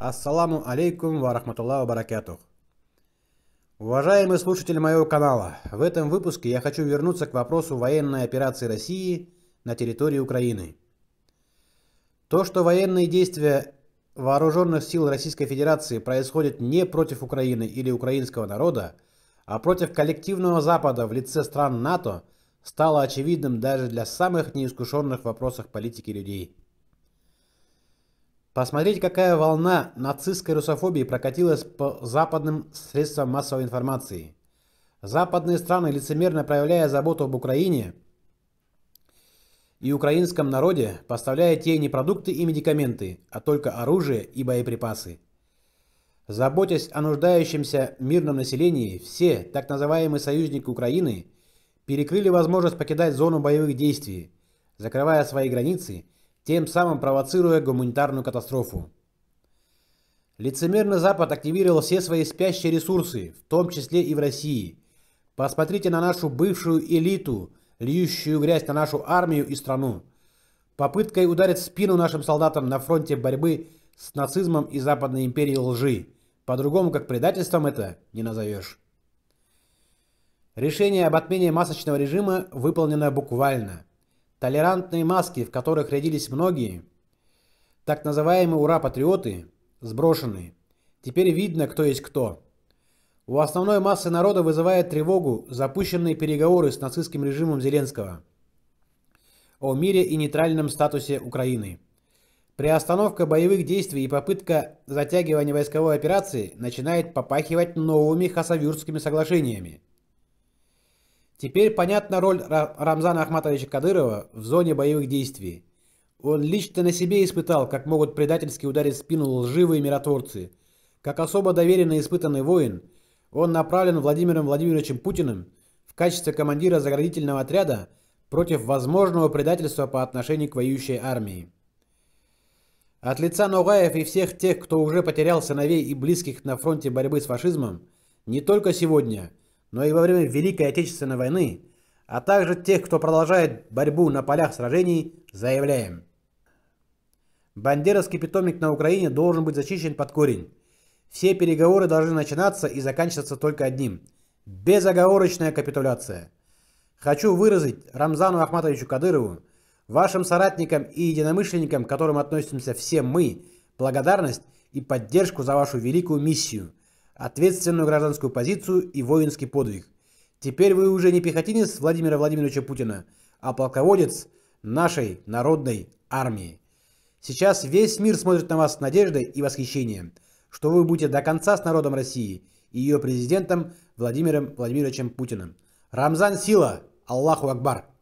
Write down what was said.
Ассаламу алейкум ва рахматуллаху баракятух. Уважаемые слушатели моего канала, в этом выпуске я хочу вернуться к вопросу военной операции России на территории Украины. То, что военные действия вооруженных сил Российской Федерации происходят не против Украины или украинского народа, а против коллективного Запада в лице стран НАТО, стало очевидным даже для самых неискушенных в вопросах политики людей. Посмотрите, какая волна нацистской русофобии прокатилась по западным средствам массовой информации. Западные страны, лицемерно проявляя заботу об Украине и украинском народе, поставляют ей не продукты и медикаменты, а только оружие и боеприпасы. Заботясь о нуждающемся мирном населении, все так называемые союзники Украины перекрыли возможность покидать зону боевых действий, закрывая свои границы и тем самым провоцируя гуманитарную катастрофу. Лицемерный Запад активировал все свои спящие ресурсы, в том числе и в России. Посмотрите на нашу бывшую элиту, льющую грязь на нашу армию и страну. Попыткой ударить в спину нашим солдатам на фронте борьбы с нацизмом и западной империей лжи. По-другому, как предательством это не назовешь. Решение об отмене масочного режима выполнено буквально. Толерантные маски, в которых рядились многие, так называемые ура-патриоты, сброшены. Теперь видно, кто есть кто. У основной массы народа вызывает тревогу запущенные переговоры с нацистским режимом Зеленского о мире и нейтральном статусе Украины. Приостановка боевых действий и попытка затягивания войсковой операции начинает попахивать новыми хасавюртскими соглашениями. Теперь понятна роль Рамзана Ахматовича Кадырова в зоне боевых действий. Он лично на себе испытал, как могут предательски ударить спину лживые миротворцы. Как особо доверенный и испытанный воин, он направлен Владимиром Владимировичем Путиным в качестве командира заградительного отряда против возможного предательства по отношению к воюющей армии. От лица Ногаев и всех тех, кто уже потерял сыновей и близких на фронте борьбы с фашизмом, не только сегодня – но и во время Великой Отечественной войны, а также тех, кто продолжает борьбу на полях сражений, заявляем. Бандеровский питомник на Украине должен быть зачищен под корень. Все переговоры должны начинаться и заканчиваться только одним – безоговорочная капитуляция. Хочу выразить Рамзану Ахматовичу Кадырову, вашим соратникам и единомышленникам, к которым относимся все мы, благодарность и поддержку за вашу великую миссию – ответственную гражданскую позицию и воинский подвиг. Теперь вы уже не пехотинец Владимира Владимировича Путина, а полководец нашей народной армии. Сейчас весь мир смотрит на вас с надеждой и восхищением, что вы будете до конца с народом России и ее президентом Владимиром Владимировичем Путиным. Рамзан Сила! Аллаху Акбар!